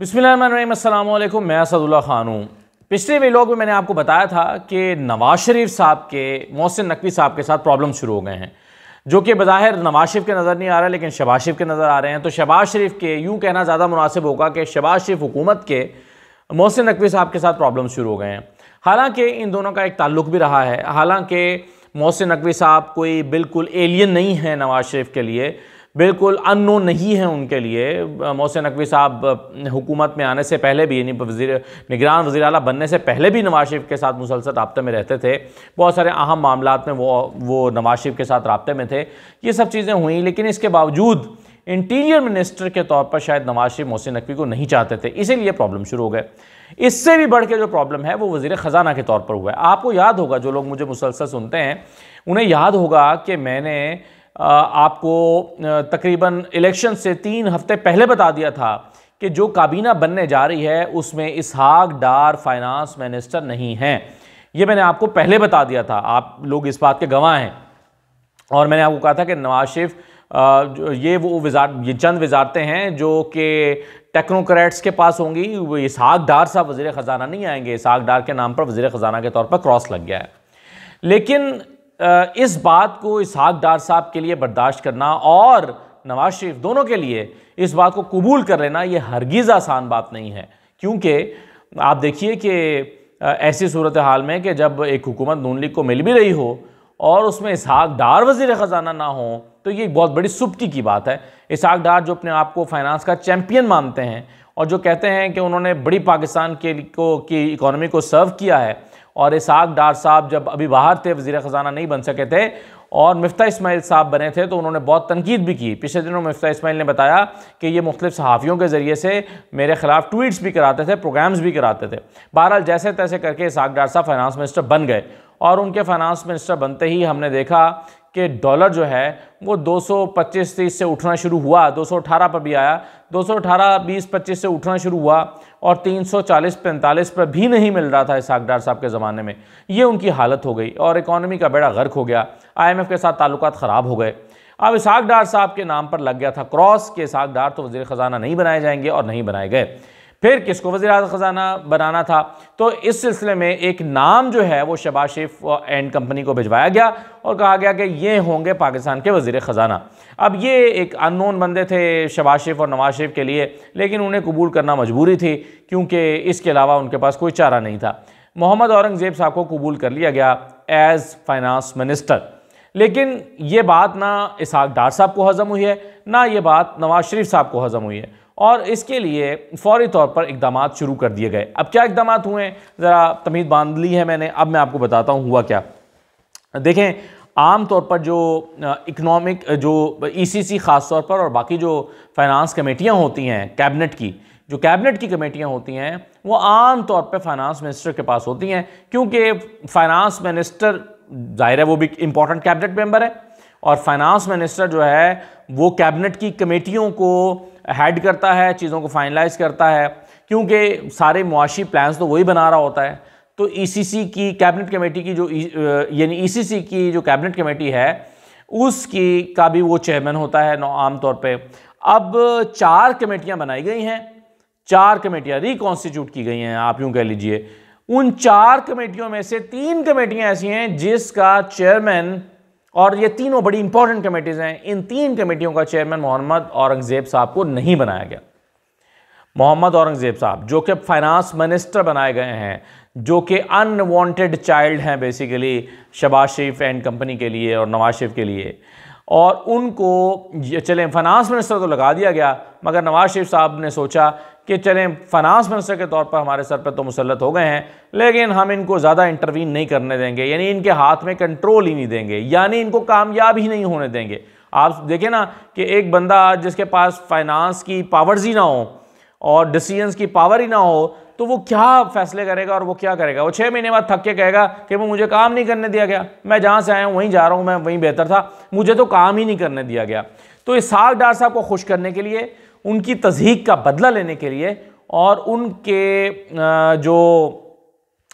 बिसमीम मैं असदुल्ला ख़ान हूँ पिछले लोग में मैंने आपको बताया था कि नवाज शरीफ साहब के मोहसिन नकवी साहब के साथ प्रॉब्लम शुरू हो गए हैं जो कि बज़ाहिर नवाज शरीफ के नज़र नहीं आ रहा लेकिन शबाज शरीफ के नज़र आ रहे हैं तो शबाज शरीफ के यूँ कहना ज़्यादा मुनासिब होगा कि शबाज शरीफ हुकूमत के मोहसिन नकवी साहब के साथ प्रॉब्लम शुरू हो गए हैं हालाँकि इन दोनों का एक ताल्लुक भी रहा है हालाँकि मोहसिन नकवी साहब कोई बिल्कुल एलियन नहीं है नवाज शरीफ के लिए बिल्कुल अननोन नहीं है उनके लिए मोहसिन नकवी साहब हुकूमत में आने से पहले भी यानी वजी निगरान वजी अल बनने से पहले भी नवाज शरीफ के साथ मुसलसल रबते में रहते थे बहुत सारे अहम मामला में वो वो नवाज शरीफ के साथ रबते में थे ये सब चीज़ें हुई लेकिन इसके बावजूद इंटीरियर मिनिस्टर के तौर पर शायद नवाज शरीफ मोहसिन नकवी को नहीं चाहते थे इसीलिए प्रॉब्लम शुरू हो गए इससे भी बढ़ के जो प्रॉब्लम है वो वजीर ख़जाना के तौर पर हुआ है आपको याद होगा जो लोग मुझे मुसलसल सुनते हैं उन्हें याद होगा कि मैंने आपको तकरीबन इलेक्शन से तीन हफ्ते पहले बता दिया था कि जो काबीना बनने जा रही है उसमें इसहाक डार फाइनेंस मिनिस्टर नहीं हैं ये मैंने आपको पहले बता दिया था आप लोग इस बात के गवाह हैं और मैंने आपको कहा था कि नवाज शरीफ ये वो वजार ये चंद वजारतें हैं जो कि टेक्नोक्रेट्स के पास होंगी वो इसहाक डार साहब वजी ख़जाना नहीं आएंगे इसहाक डार के नाम पर वजीर ख़जाना के तौर पर क्रॉस लग गया है लेकिन इस बात को इसहाक डार साहब के लिए बर्दाश्त करना और नवाज शरीफ दोनों के लिए इस बात को कबूल कर लेना ये हरगिज़ आसान बात नहीं है क्योंकि आप देखिए कि ऐसी सूरत हाल में कि जब एक हुकूमत नून लीग को मिल भी रही हो और उसमें इसहाक डार वजीर ख़जाना ना हो तो ये एक बहुत बड़ी सुप्ती की बात है इसहाक डार जो अपने आप को फाइनेंस का चैम्पियन मानते हैं और जो कहते हैं कि उन्होंने बड़ी पाकिस्तान के को की इकोनॉमी को सर्व किया है और इसाक डार साहब जब अभी बाहर थे वजी ख़जाना नहीं बन सके थे और मफ्ता इसमाइल साहब बने थे तो उन्होंने बहुत तनकीद भी की पिछले दिनों मफ्ता इसमाइल ने बताया कि ये मुख्तु सहाफ़ियों के ज़रिए से मेरे ख़िलाफ़ ट्वीट्स भी कराते थे प्रोग्राम्स भी कराते थे बहरहाल जैसे तैसे करके इसाक डार साहब फाइनेंस मिनिस्टर बन गए और उनके फाइनेंस मिनिस्टर बनते ही हमने देखा कि डॉलर जो है वो 225 30 से उठना शुरू हुआ 218 पर भी आया 218 20 25 से उठना शुरू हुआ और 340 45 पर भी नहीं मिल रहा था इस डार साहब के ज़माने में ये उनकी हालत हो गई और इकॉनमी का बेड़ा गर्क हो गया आईएमएफ के साथ ताल्लुक ख़राब हो गए अब इसहाक डार साहब के नाम पर लग गया था क्रॉस के इसाक डार तो वजी ख़जाना नहीं बनाए जाएंगे और नहीं बनाए गए फिर किसको वजी ख़जाना बनाना था तो इस सिलसिले में एक नाम जो है वो शबाज शेफ एंड कंपनी को भिजवाया गया और कहा गया कि ये होंगे पाकिस्तान के वजीर ख़जाना अब ये एक अननोन बंदे थे शबाज शेफ और नवाज शेफ के लिए लेकिन उन्हें कबूल करना मजबूरी थी क्योंकि इसके अलावा उनके पास कोई चारा नहीं था मोहम्मद औरंगज़ेब साहब को कबूल कर लिया गया एज़ फाइनेंस मिनिस्टर लेकिन ये बात ना इसहाक डार साहब को हज़म हुई है ना ये बात नवाज शरीफ साहब को हज़म हुई है और इसके लिए फौरी तौर पर इकदाम शुरू कर दिए गए अब क्या इकदाम हुए ज़रा तमीज़ बांध ली है मैंने अब मैं आपको बताता हूँ हुआ क्या देखें आम तौर पर जो इकोनॉमिक जो ईसीसी e खास तौर पर और बाकी जो फाइनेंस कमेटियां होती हैं कैबिनेट की जो कैबिनेट की कमेटियां होती हैं वो आम तौर पर फाइनेंस मिनिस्टर के पास होती हैं क्योंकि फाइनेंस मिनिस्टर जाहिर है वो भी इम्पोर्टेंट कैबिनेट मेंबर है और फाइनेंस मिनिस्टर जो है वो कैबिनेट की कमेटियों को हेड करता है चीज़ों को फाइनलाइज करता है क्योंकि सारे मुआशी प्लान्स तो वही बना रहा होता है तो ईसीसी e की कैबिनेट कमेटी की जो e, यानी ईसीसी e की जो कैबिनेट कमेटी है उसकी का भी वो चेयरमैन होता है आमतौर पे अब चार कमेटियां बनाई गई हैं चार कमेटियां रिकॉन्स्टिट्यूट की गई हैं आप यूं कह लीजिए उन चार कमेटियों में से तीन कमेटियां ऐसी हैं जिसका चेयरमैन और ये तीनों बड़ी इंपॉर्टेंट कमेटीज़ हैं इन तीन कमेटियों का चेयरमैन मोहम्मद औरंगज़ेब साहब को नहीं बनाया गया मोहम्मद औरंगज़ेब साहब जो कि फाइनेंस मिनिस्टर बनाए गए हैं जो कि अनवांटेड चाइल्ड हैं basically Shahbaz Sharif and company के लिए और नवाज शरीफ के लिए और उनको चलें फाइनांस मिनिस्टर तो लगा दिया गया मगर नवाज शरीफ साहब ने सोचा कि चलें फाइनानस मिनिस्टर के तौर पर हमारे सर पर तो मुसलत हो गए हैं लेकिन हम इनको ज़्यादा इंटरवीन नहीं करने देंगे यानी इनके हाथ में कंट्रोल ही नहीं देंगे यानी इनको कामयाब ही नहीं होने देंगे आप देखें ना कि एक बंदा जिसके पास फाइनेंस की पावर्स ही ना हो और डिसीजंस की पावर ही ना हो तो वो क्या फैसले करेगा और वो क्या करेगा वो छः महीने बाद थक के कहेगा कि वो मुझे काम नहीं करने दिया गया मैं जहाँ से आया हूँ वहीं जा रहा हूँ मैं वहीं बेहतर था मुझे तो काम ही नहीं करने दिया गया तो साग डार साहब को खुश करने के लिए उनकी तजहीक का बदला लेने के लिए और उनके जो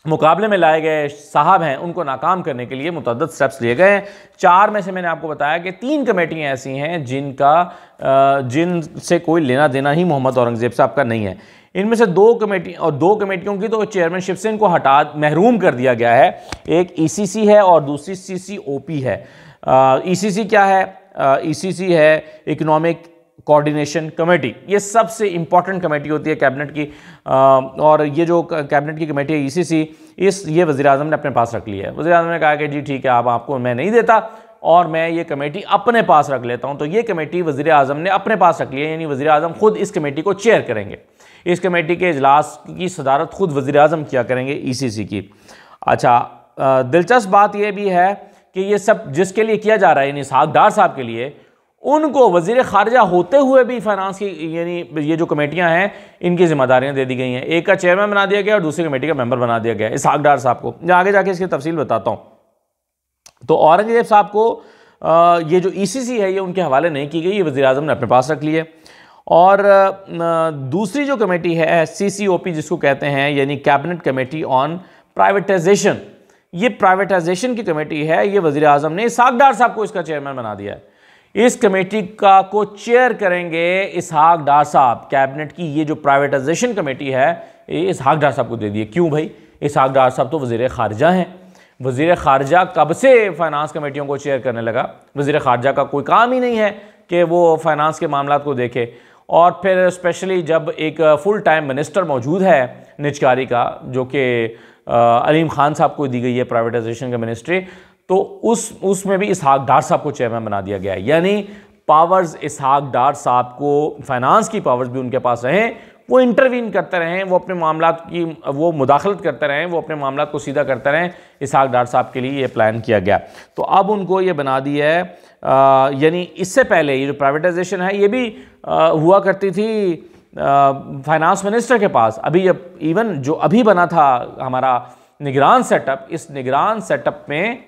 मुकाबले में लाए गए साहब हैं उनको नाकाम करने के लिए मुतद स्टेप्स लिए गए हैं चार में से मैंने आपको बताया कि तीन कमेटियाँ ऐसी हैं जिनका जिन से कोई लेना देना ही मोहम्मद औरंगज़ेब साहब का नहीं है इनमें से दो कमेटी और दो कमेटियों की तो चेयरमैनशिप से इनको हटा महरूम कर दिया गया है एक ई e है और दूसरी सी है ई e क्या है ई e है इकोनॉमिक कोऑर्डिनेशन कमेटी ये सबसे इंपॉर्टेंट कमेटी होती है कैबिनेट की और ये जो कैबिनेट की कमेटी है ईसीसी e इस ये वज़ी अजम ने अपने पास रख लिया है वज़ी अजम ने कहा कि जी ठीक है आप आपको मैं नहीं देता और मैं ये कमेटी अपने पास रख लेता हूँ तो ये कमेटी वज़ी अजम ने अपने पास रख ली है यानी वज़ी अजम ख़ुद इस कमेटी को चेयर करेंगे इस कमेटी के अजलास की सदारत खुद वज़ी अजम किया करेंगे ई सी सी की अच्छा दिलचस्प बात यह भी है कि ये सब जिसके लिए किया जा रहा है यानी सागदार साहब के लिए उनको वजीर खारजा होते हुए भी फाइनेंस की यानी ये जो कमेटियां हैं इनकी जिम्मेदारियां दे दी गई हैं एक का चेयरमैन बना दिया गया और दूसरी कमेटी का मेंबर बना दिया गया इसहाक डार साहब को मैं आगे जाके इसकी तफसील बताता हूँ तो औरंगजेब साहब को आ, ये जो ई e है ये उनके हवाले नहीं की गई ये वजी अजम ने अपने पास रख लिया और दूसरी जो कमेटी है सी जिसको कहते हैं यानी कैबिनेट कमेटी ऑन प्राइवेटाइजेशन ये प्राइवेटाइजेशन की कमेटी है ये वजी अजम ने सागडार साहब को इसका चेयरमैन बना दिया है इस कमेटी का को चेयर करेंगे इसहाक डार साहब कैबिनेट की ये जो प्राइवेटाइजेशन कमेटी है इसहाक डार साहब को दे दिए क्यों भाई इसहाक डार साहब तो वजीर खारजा हैं वजीर खारजा कब से फाइनेंस कमेटियों को चेयर करने लगा वजीर खारजा का कोई काम ही नहीं है कि वो फाइनेंस के मामला को देखे और फिर स्पेशली जब एक फुल टाइम मिनिस्टर मौजूद है निचकारी का जो कि अलीम खान साहब को दी गई है प्राइवेटाइजेशन का मिनिस्ट्री तो उस उसमें भी इसहाक डार साहब को चेयरमैन बना दिया गया है यानी पावर्स इसहाक डार साहब को फाइनेंस की पावर्स भी उनके पास रहें वो इंटरवीन करते रहें वो अपने मामला की वो मुदाखलत करते रहें वो अपने मामला को सीधा करते रहें इसहाक डार साहब के लिए ये प्लान किया गया तो अब उनको ये बना दिया है यानी इससे पहले ये जो प्राइवेटाइजेशन है ये भी आ, हुआ करती थी फाइनेंस मिनिस्टर के पास अभी जब इवन जो अभी बना था हमारा निगरान सेटअप इस निगरान सेटअप में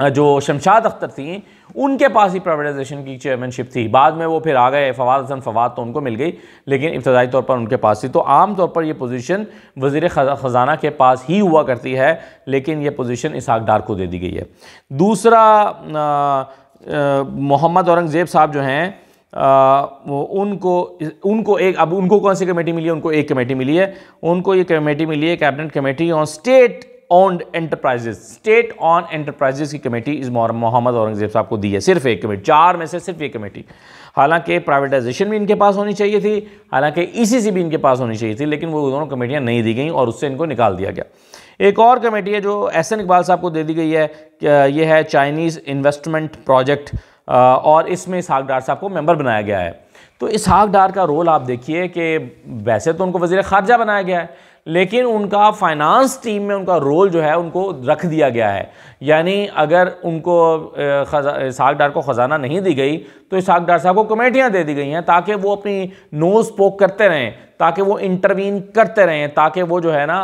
जो शमशाद अख्तर थी उनके पास ही प्राइवेटाइजेशन की चेयरमैनशिप थी बाद में वो फिर आ गए फवाद हसन फवाद तो उनको मिल गई लेकिन इब्तदाई तौर पर उनके पास थी तो आम तौर पर यह पोजीशन वजीर ख़जाना के पास ही हुआ करती है लेकिन यह पोजीशन इसहाक डार को दे दी गई है दूसरा मोहम्मद औरंगज़ेब साहब जो हैं आ, उनको उनको एक अब उनको कौन सी कमेटी मिली है उनको एक कमेटी मिली है उनको ये कमेटी मिली है cabinet committee on state owned enterprises state owned enterprises की कमेटी इस मोहम्मद औरंगजेब साहब को दी है सिर्फ एक कमेटी चार में से सिर्फ एक कमेटी हालांकि प्राइवेटाइजेशन भी इनके पास होनी चाहिए थी हालांकि ईसीसी e भी इनके पास होनी चाहिए थी लेकिन वो दोनों कमेटियाँ नहीं दी गई और उससे इनको निकाल दिया गया एक और कमेटी है जो एस एन इकबाल साहब को दे दी गई है ये है चाइनीज़ इन्वेस्टमेंट प्रोजेक्ट और इसमें इसहाक डार साहब को मेंबर बनाया गया है तो इसहाक डार का रोल आप देखिए कि वैसे तो उनको वजीर ख़ारजा बनाया गया है लेकिन उनका फाइनेंस टीम में उनका रोल जो है उनको रख दिया गया है यानी अगर उनको डार को ख़जाना नहीं दी गई तो डार साहब को कमेटियाँ दे दी गई हैं ताकि वो अपनी नोज पोक करते रहें ताकि वो इंटरवीन करते रहें ताकि वो जो है ना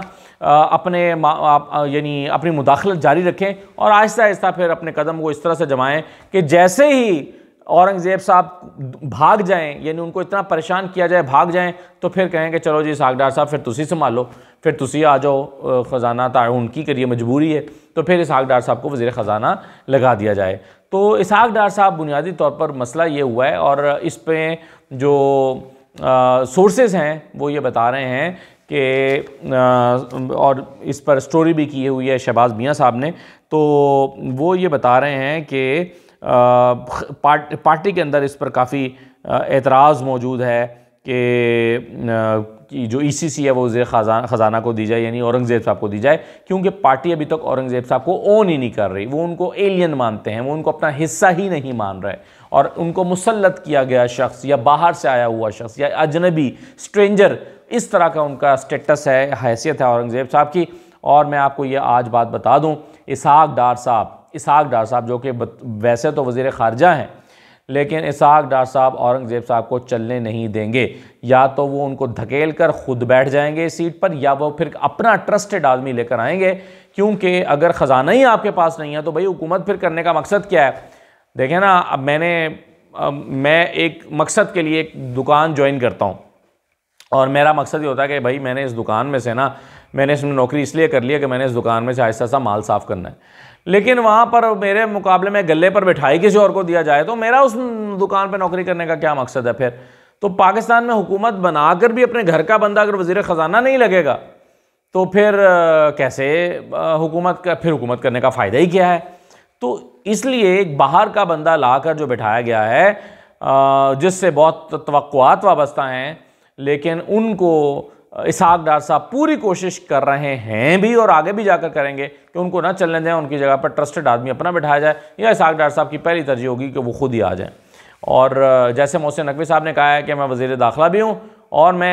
अपने यानी अपनी मुदाखलत जारी रखें और आहिस्ता आहिस्ता फिर अपने कदम को इस तरह से जमाएँ कि जैसे ही औरंगज़ेब साहब भाग जाएं यानी उनको इतना परेशान किया जाए भाग जाएं तो फिर कहें कि चलो जी सागडार साहब फिर तुसी संभालो फिर तुसी आ जाओ ख़जाना ताउन उनकी करिए मजबूरी है तो फिर इसहाक डार साहब को वज़ी ख़जाना लगा दिया जाए तो इसहाक डार साहब बुनियादी तौर पर मसला ये हुआ है और इस पर जो सोर्सेज हैं वो ये बता रहे हैं कि और इस पर स्टोरी भी की हुई है शहबाज मियाँ साहब ने तो वो ये बता रहे हैं कि पार्ट पार्टी के अंदर इस पर काफ़ी एतराज़ मौजूद है कि जो ईसीसी e है वो जेर खजाना ख़जाना को दी जाए यानी औरंगज़ेब साहब को दी जाए क्योंकि पार्टी अभी तक औरंगज़ेब साहब को ओन ही नहीं कर रही वो उनको एलियन मानते हैं वो उनको अपना हिस्सा ही नहीं मान रहे और उनको मुसलत किया गया शख्स या बाहर से आया हुआ शख्स या अजनबी स्ट्रेंजर इस तरह का उनका स्टेटस है हैसियत है औरंगज़ेब साहब की और मैं आपको ये आज बात बता दूँ इसहाक डार साहब इसहाक डार साहब जो कि वैसे तो वज़ी ख़ारजा हैं लेकिन इसहाक डार साहब औरंगज़ेब साहब को चलने नहीं देंगे या तो वो उनको धकेल कर ख़ुद बैठ जाएंगे इस सीट पर या वो फिर अपना ट्रस्टेड आदमी लेकर आएंगे क्योंकि अगर ख़जाना ही आपके पास नहीं है तो भाई हुकूमत फिर करने का मकसद क्या है देखें ना अब मैंने अब मैं एक मकसद के लिए एक दुकान ज्वाइन करता हूँ और मेरा मकसद ये होता है कि भाई मैंने इस दुकान में से ना मैंने इसमें नौकरी इसलिए कर लिया है कि मैंने इस दुकान में से आहिस्ता सा माल साफ़ करना है लेकिन वहाँ पर मेरे मुकाबले में गले पर बिठाई किसी और को दिया जाए तो मेरा उस दुकान पर नौकरी करने का क्या मकसद है फिर तो पाकिस्तान में हुकूमत बनाकर भी अपने घर का बंदा अगर वजीर ख़जाना नहीं लगेगा तो फिर कैसे हुकूमत का फिर हुकूमत करने का फ़ायदा ही क्या है तो इसलिए एक बाहर का बंदा लाकर जो बिठाया गया है जिससे बहुत तवक़ात वाबस्ता हैं लेकिन उनको इसहाक डार साहब पूरी कोशिश कर रहे हैं भी और आगे भी जाकर करेंगे उनको ना चलने दें उनकी जगह पर ट्रस्टेड आदमी अपना बिठाया जाए या इसाक डार साहब की पहली तरजीह होगी कि वो खुद ही आ जाएँ और जैसे मोहसिन नकवी साहब ने कहा है कि मैं वज़ी दाखिला भी हूँ और मैं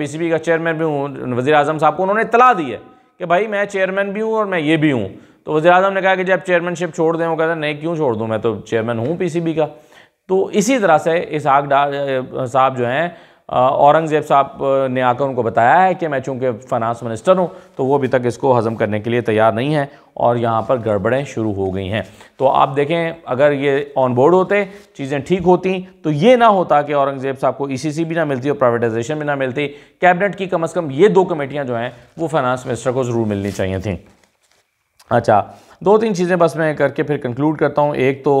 पीसीबी का चेयरमैन भी हूँ वज़ी अजम साहब को उन्होंने इतला दी है कि भाई मैं चेयरमैन भी हूँ और मैं ये भी हूँ तो वज़ी अजम ने कहा कि जब चेयरमैनशिप छोड़ दें वो कहते हैं नहीं क्यों छोड़ दूँ मैं तो चेयरमैन हूँ पी सी बी का तो इसी तरह से इसहाक डार साहब जो हैं औरंगज़ेब साहब ने आकर उनको बताया है कि मैं चूँकि फाइनेंस मिनिस्टर हूँ तो वो अभी तक इसको हज़म करने के लिए तैयार नहीं है और यहाँ पर गड़बड़ें शुरू हो गई हैं तो आप देखें अगर ये ऑन बोर्ड होते चीज़ें ठीक होती तो ये ना होता कि औरंगज़ेब साहब को ईसीसी e भी ना मिलती और प्राइवेटाइजेशन भी ना मिलती कैबिनेट की कम अज़ कम ये दो कमेटियाँ जो हैं वो फाइनेंस मिनिस्टर को ज़रूर मिलनी चाहिए थी अच्छा दो तीन चीज़ें बस मैं करके फिर कंक्लूड करता हूँ एक तो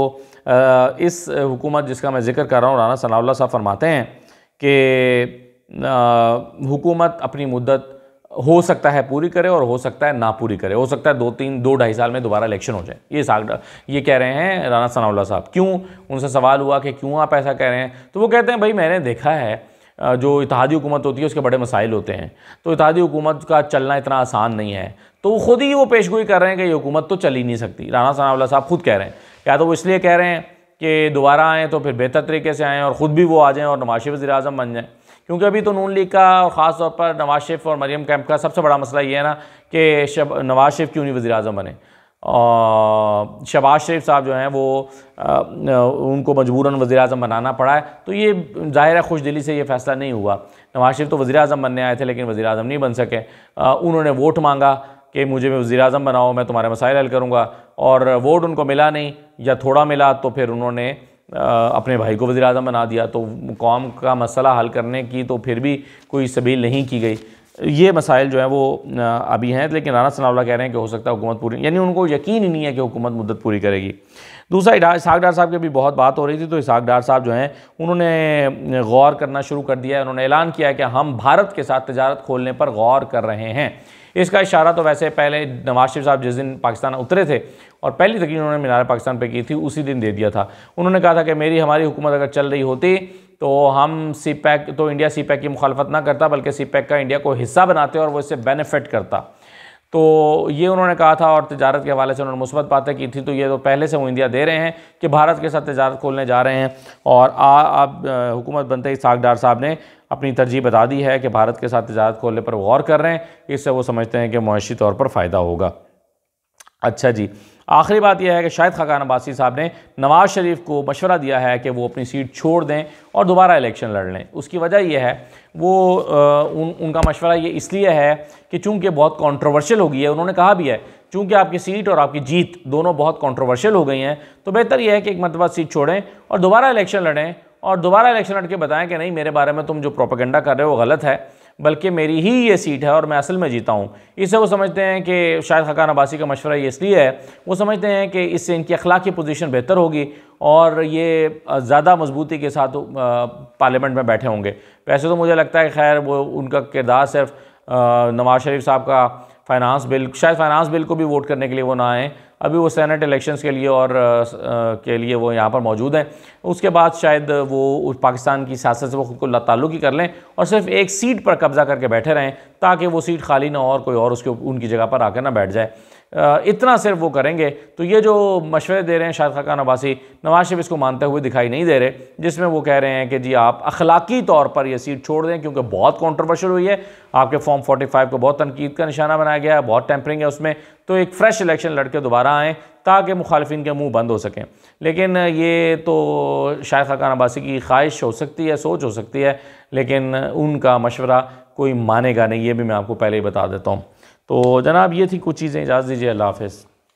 इस हुकूमत जिसका मैं जिक्र कर रहा हूँ राना सनाउल्ला साहब फरमाते हैं कि हुकूमत अपनी मुद्दत हो सकता है पूरी करे और हो सकता है ना पूरी करे हो सकता है दो तीन दो ढाई साल में दोबारा इलेक्शन हो जाए ये साग ये कह रहे हैं राना सनाउल्ला साहब क्यों उनसे सवाल हुआ कि क्यों आप ऐसा कह रहे हैं तो वो कहते हैं भाई मैंने देखा है जो इतिहादी हुकूमत होती है उसके बड़े मसाइल होते हैं तो इतिहादी हुकूमत का चलना इतना आसान नहीं है तो वो खुद ही वो पेशगोई कर रहे हैं कि ये हुकूमत तो चल ही नहीं सकती राना सनाउल्ला साहब खुद कह रहे हैं या तो वो इसलिए कह रहे हैं कि दोबारा आएँ तो फिर बेहतर तरीके से आएँ और ख़ुद भी वो आ जाएँ और नवाज शरीफ वजी अजम बन जाएँ क्योंकि अभी तो नून लीग का और ख़ास तौर पर नवाज शरीफ और मरीम कैम्प का सबसे बड़ा मसला ये है ना कि शब नवाज शरीफ क्यों नहीं वजी अजम बने शबाज शरीफ साहब जो हैं वो आ, उनको मजबूरन वज़ी अजम बनाना पड़ा है तो ये ज़ाहिर है खुश दिली से ये फ़ैसला नहीं हुआ नवाज शरीफ तो वज़ी अजम बनने आए थे लेकिन वज़ी अजम नहीं बन सके आ, उन्होंने वोट मांगा कि मुझे वज़ी अजम बनाओ मैं तुम्हारे मसाइल हल करूँगा और वोट उनको मिला नहीं या थोड़ा मिला तो फिर उन्होंने अपने भाई को वज़ी अजम बना दिया तो कौम का मसला हल करने की तो फिर भी कोई सबील नहीं की गई ये मसाइल जो है वो अभी हैं लेकिन राना सनावला कह रहे हैं कि हो सकता है हुकूमत पूरी यानी उनको यकीन ही नहीं है कि हुकूमत मुद्दत पूरी करेगी दूसरा इसाक डार साहब की भी बहुत बात हो रही थी तो इसाक डार साहब जो हैं उन्होंने गौर करना शुरू कर दिया है उन्होंने ऐलान किया है कि हम भारत के साथ तजारत खोलने पर गौर कर रहे हैं इसका इशारा तो वैसे पहले नवाज शरीफ साहब जिस दिन पाकिस्तान उतरे थे और पहली तकरीर उन्होंने मीनार पाकिस्तान पर की थी उसी दिन दे दिया था उन्होंने कहा था कि मेरी हमारी हुकूमत अगर चल रही होती तो हम सी पैक तो इंडिया सी पैक की मुखालफत ना करता बल्कि सी पैक e का इंडिया को हिस्सा बनाते और वो इससे बेनिफिट करता तो ये उन्होंने कहा था और तजारत के हवाले से उन्होंने मुस्बत बातें की थी तो ये तो पहले से वो इंडिया दे रहे हैं कि भारत के साथ तजारत खोलने जा रहे हैं और अब हुकूमत बनते ही सागडार साहब ने अपनी तरजीह बता दी है कि भारत के साथ तजारत खोलने पर गौर कर रहे हैं इससे वो समझते हैं कि मुशी तौर पर फ़ायदा होगा अच्छा जी आखिरी बात यह है कि शायद खाकान अब्बासी साहब ने नवाज शरीफ को मशवरा दिया है कि वो अपनी सीट छोड़ दें और दोबारा इलेक्शन लड़ लें उसकी वजह यह है वो उन, उनका मशवरा ये इसलिए है कि चूंकि बहुत कंट्रोवर्शियल हो गई है उन्होंने कहा भी है चूंकि आपकी सीट और आपकी जीत दोनों बहुत कॉन्ट्रोवर्शियल हो गई हैं तो बेहतर यह है कि एक मरतबा सीट छोड़ें और दोबारा इलेक्शन लड़ें और दोबारा इलेक्शन लड़ के बताएं कि नहीं मेरे बारे में तुम जो प्रोपेगेंडा कर रहे हो गलत है बल्कि मेरी ही ये सीट है और मैं असल में जीता हूँ इसे वो समझते हैं कि शायद खकान अब्बासी का मशवरा ये इसलिए है वो समझते हैं कि इससे इनकी अखलाक की पोजीशन बेहतर होगी और ये ज़्यादा मजबूती के साथ पार्लियामेंट में बैठे होंगे वैसे तो मुझे लगता है खैर वो उनका किरदार सिर्फ नवाज शरीफ साहब का फाइनेंस बिल शायद फाइनेंस बिल को भी वोट करने के लिए वो ना आएँ अभी वो सेनेट इलेक्शंस के लिए और आ, के लिए वो यहाँ पर मौजूद हैं उसके बाद शायद वो पाकिस्तान की सियासत से वो खुद को ही कर लें और सिर्फ एक सीट पर कब्जा करके बैठे रहें ताकि वो सीट खाली ना और कोई और उसके उनकी जगह पर आकर ना बैठ जाए इतना सिर्फ वो करेंगे तो ये जो मशवरे दे रहे हैं शायद खाकान अब्बासी नवाज शरीफ इसको मानते हुए दिखाई नहीं दे रहे जिसमें वो कह रहे हैं कि जी आप अखलाकी तौर पर यह सीट छोड़ दें क्योंकि बहुत कॉन्ट्रोवर्शल हुई है आपके फॉर्म फाइव को बहुत तनकीद का निशाना बनाया गया है बहुत टैंपरिंग है उसमें तो एक फ़्रेश इलेक्शन लड़के दोबारा आएँ ताकि मुखालफन के मुंह बंद हो सकें लेकिन ये तो शायद खाकान अब्बासी की ख्वाहिश हो सकती है सोच हो सकती है लेकिन उनका मशवरा कोई मानेगा नहीं ये भी मैं आपको पहले ही बता देता हूँ तो जनाब ये थी कुछ चीज़ें इजाज़ दीजिए अल्लाह हाफिज़